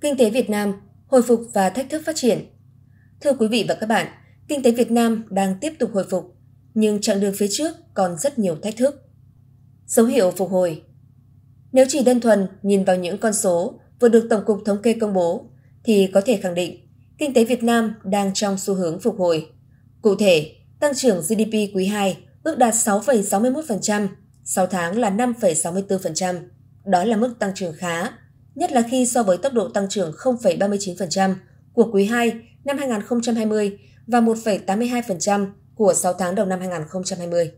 Kinh tế Việt Nam, hồi phục và thách thức phát triển. Thưa quý vị và các bạn, kinh tế Việt Nam đang tiếp tục hồi phục, nhưng chặng đường phía trước còn rất nhiều thách thức. Dấu hiệu phục hồi Nếu chỉ đơn thuần nhìn vào những con số vừa được Tổng cục Thống kê công bố, thì có thể khẳng định kinh tế Việt Nam đang trong xu hướng phục hồi. Cụ thể, tăng trưởng GDP quý 2 ước đạt 6,61%, 6 tháng là 5,64%. Đó là mức tăng trưởng khá nhất là khi so với tốc độ tăng trưởng 0,39% của quý 2 năm 2020 và 1,82% của 6 tháng đầu năm 2020.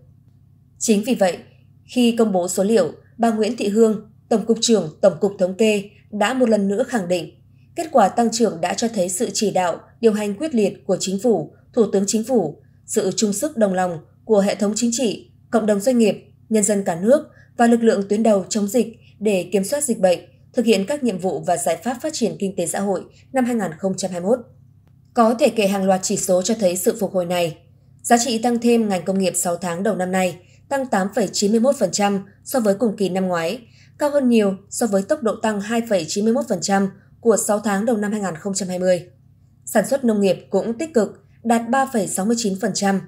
Chính vì vậy, khi công bố số liệu, bà Nguyễn Thị Hương, Tổng cục trưởng Tổng cục Thống kê đã một lần nữa khẳng định kết quả tăng trưởng đã cho thấy sự chỉ đạo, điều hành quyết liệt của chính phủ, thủ tướng chính phủ, sự chung sức đồng lòng của hệ thống chính trị, cộng đồng doanh nghiệp, nhân dân cả nước và lực lượng tuyến đầu chống dịch để kiểm soát dịch bệnh, thực hiện các nhiệm vụ và giải pháp phát triển kinh tế xã hội năm 2021. Có thể kể hàng loạt chỉ số cho thấy sự phục hồi này. Giá trị tăng thêm ngành công nghiệp 6 tháng đầu năm nay tăng 8,91% so với cùng kỳ năm ngoái, cao hơn nhiều so với tốc độ tăng 2,91% của 6 tháng đầu năm 2020. Sản xuất nông nghiệp cũng tích cực, đạt 3,69%,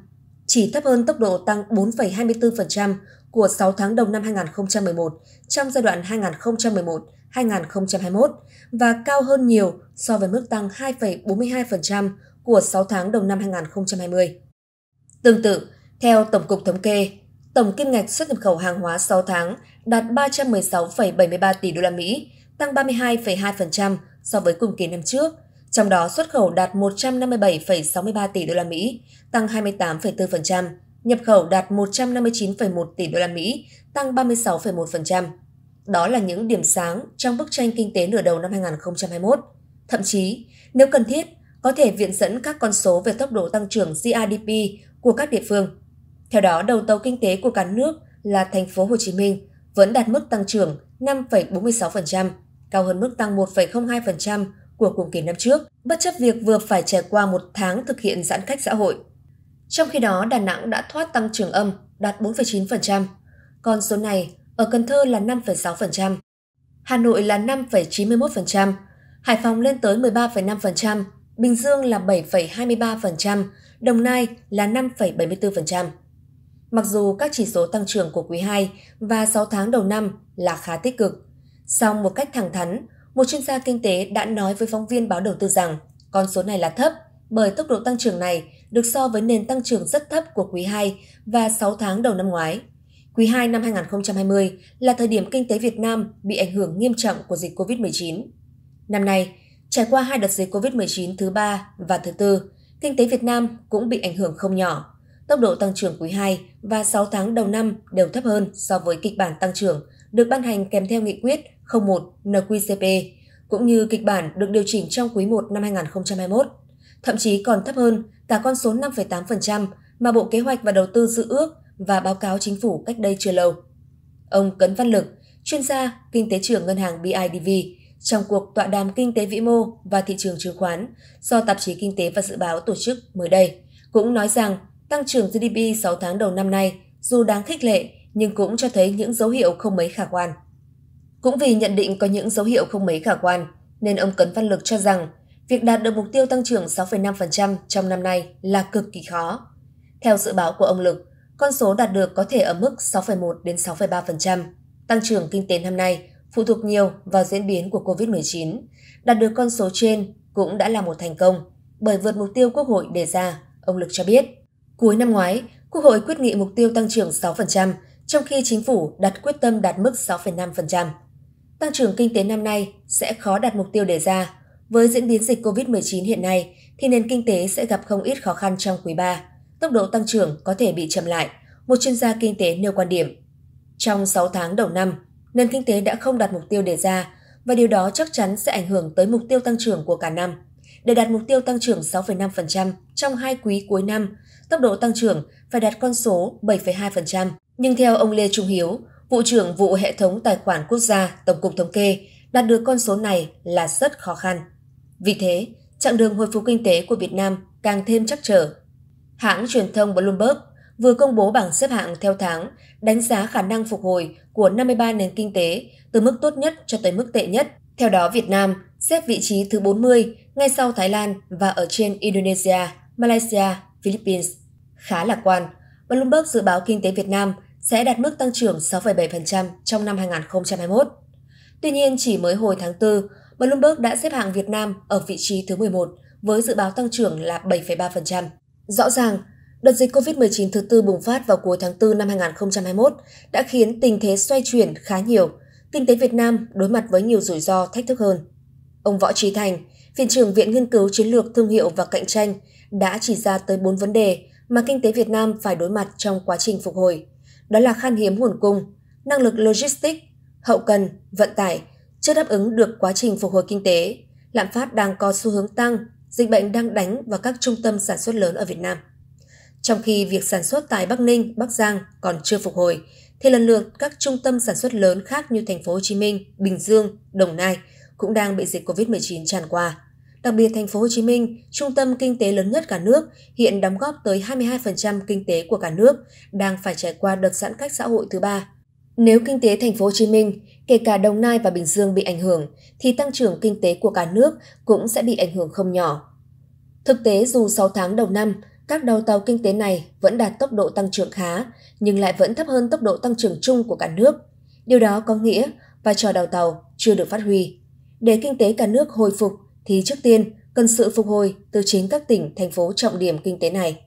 chỉ thấp hơn tốc độ tăng 4,24% của 6 tháng đầu năm 2011 trong giai đoạn 2011-2021 và cao hơn nhiều so với mức tăng 2,42% của 6 tháng đầu năm 2020. Tương tự, theo Tổng cục Thống kê, tổng kim ngạch xuất nhập khẩu hàng hóa 6 tháng đạt 316,73 tỷ đô la Mỹ, tăng 32,2% so với cùng kỳ năm trước, trong đó xuất khẩu đạt 157,63 tỷ đô la Mỹ, tăng 28,4%, nhập khẩu đạt 159,1 tỷ đô la Mỹ, tăng 36,1%. Đó là những điểm sáng trong bức tranh kinh tế nửa đầu năm 2021. Thậm chí, nếu cần thiết, có thể viện dẫn các con số về tốc độ tăng trưởng GDP của các địa phương. Theo đó, đầu tàu kinh tế của cả nước là thành phố Hồ Chí Minh vẫn đạt mức tăng trưởng 5,46%, cao hơn mức tăng 1,02% của cùng kỳ năm trước, bất chấp việc vừa phải trải qua một tháng thực hiện giãn cách xã hội. Trong khi đó, Đà Nẵng đã thoát tăng trưởng âm, đạt 4,9%. còn số này ở Cần Thơ là 5,6%, Hà Nội là 5,91%, Hải Phòng lên tới 13,5%, Bình Dương là 7,23%, Đồng Nai là 5,74%. Mặc dù các chỉ số tăng trưởng của quý 2 và 6 tháng đầu năm là khá tích cực, song một cách thẳng thắn, một chuyên gia kinh tế đã nói với phóng viên báo đầu tư rằng con số này là thấp bởi tốc độ tăng trưởng này được so với nền tăng trưởng rất thấp của quý 2 và 6 tháng đầu năm ngoái. Quý 2 năm 2020 là thời điểm kinh tế Việt Nam bị ảnh hưởng nghiêm trọng của dịch COVID-19. Năm nay, trải qua hai đợt dịch COVID-19 thứ ba và thứ tư, kinh tế Việt Nam cũng bị ảnh hưởng không nhỏ. Tốc độ tăng trưởng quý 2 và 6 tháng đầu năm đều thấp hơn so với kịch bản tăng trưởng được ban hành kèm theo nghị quyết 01 NQCP, cũng như kịch bản được điều chỉnh trong quý 1 năm 2021, thậm chí còn thấp hơn cả con số 5,8% mà Bộ Kế hoạch và Đầu tư dự ước và báo cáo chính phủ cách đây chưa lâu. Ông Cấn Văn Lực, chuyên gia, kinh tế trưởng ngân hàng BIDV, trong cuộc tọa đàm kinh tế vĩ mô và thị trường chứng khoán do tạp chí Kinh tế và Dự báo tổ chức mới đây, cũng nói rằng tăng trưởng GDP 6 tháng đầu năm nay dù đáng khích lệ nhưng cũng cho thấy những dấu hiệu không mấy khả quan. Cũng vì nhận định có những dấu hiệu không mấy khả quan, nên ông Cấn Văn Lực cho rằng Việc đạt được mục tiêu tăng trưởng 6,5% trong năm nay là cực kỳ khó. Theo dự báo của ông Lực, con số đạt được có thể ở mức 6,1 đến 6,3%. Tăng trưởng kinh tế năm nay phụ thuộc nhiều vào diễn biến của COVID-19. Đạt được con số trên cũng đã là một thành công, bởi vượt mục tiêu Quốc hội đề ra, ông Lực cho biết. Cuối năm ngoái, Quốc hội quyết nghị mục tiêu tăng trưởng 6%, trong khi chính phủ đặt quyết tâm đạt mức 6,5%. Tăng trưởng kinh tế năm nay sẽ khó đạt mục tiêu đề ra với diễn biến dịch COVID-19 hiện nay, thì nền kinh tế sẽ gặp không ít khó khăn trong quý 3. Tốc độ tăng trưởng có thể bị chậm lại, một chuyên gia kinh tế nêu quan điểm. Trong 6 tháng đầu năm, nền kinh tế đã không đạt mục tiêu đề ra và điều đó chắc chắn sẽ ảnh hưởng tới mục tiêu tăng trưởng của cả năm. Để đạt mục tiêu tăng trưởng 6,5% trong hai quý cuối năm, tốc độ tăng trưởng phải đạt con số 7,2%. Nhưng theo ông Lê Trung Hiếu, vụ trưởng vụ hệ thống tài khoản quốc gia Tổng cục Thống kê, đạt được con số này là rất khó khăn. Vì thế, chặng đường hồi phục kinh tế của Việt Nam càng thêm chắc trở. Hãng truyền thông Bloomberg vừa công bố bảng xếp hạng theo tháng đánh giá khả năng phục hồi của 53 nền kinh tế từ mức tốt nhất cho tới mức tệ nhất. Theo đó, Việt Nam xếp vị trí thứ 40 ngay sau Thái Lan và ở trên Indonesia, Malaysia, Philippines. Khá lạc quan, Bloomberg dự báo kinh tế Việt Nam sẽ đạt mức tăng trưởng 6,7% trong năm 2021. Tuy nhiên, chỉ mới hồi tháng 4, Bloomberg đã xếp hạng Việt Nam ở vị trí thứ 11 với dự báo tăng trưởng là 7,3%. Rõ ràng, đợt dịch COVID-19 thứ tư bùng phát vào cuối tháng 4 năm 2021 đã khiến tình thế xoay chuyển khá nhiều. Kinh tế Việt Nam đối mặt với nhiều rủi ro thách thức hơn. Ông Võ Trí Thành, Viện trưởng Viện Nghiên cứu Chiến lược Thương hiệu và Cạnh tranh, đã chỉ ra tới 4 vấn đề mà kinh tế Việt Nam phải đối mặt trong quá trình phục hồi. Đó là khan hiếm nguồn cung, năng lực logistics, hậu cần, vận tải – chưa đáp ứng được quá trình phục hồi kinh tế, lạm phát đang có xu hướng tăng, dịch bệnh đang đánh vào các trung tâm sản xuất lớn ở Việt Nam. Trong khi việc sản xuất tại Bắc Ninh, Bắc Giang còn chưa phục hồi, thì lần lượt các trung tâm sản xuất lớn khác như thành phố Hồ Chí Minh, Bình Dương, Đồng Nai cũng đang bị dịch COVID-19 tràn qua. Đặc biệt thành phố Hồ Chí Minh, trung tâm kinh tế lớn nhất cả nước, hiện đóng góp tới 22% kinh tế của cả nước, đang phải trải qua đợt giãn cách xã hội thứ ba nếu kinh tế thành phố Hồ Chí Minh, kể cả Đồng Nai và Bình Dương bị ảnh hưởng thì tăng trưởng kinh tế của cả nước cũng sẽ bị ảnh hưởng không nhỏ. Thực tế dù 6 tháng đầu năm, các đầu tàu kinh tế này vẫn đạt tốc độ tăng trưởng khá, nhưng lại vẫn thấp hơn tốc độ tăng trưởng chung của cả nước. Điều đó có nghĩa vai trò đầu tàu chưa được phát huy. Để kinh tế cả nước hồi phục thì trước tiên cần sự phục hồi từ chính các tỉnh, thành phố trọng điểm kinh tế này.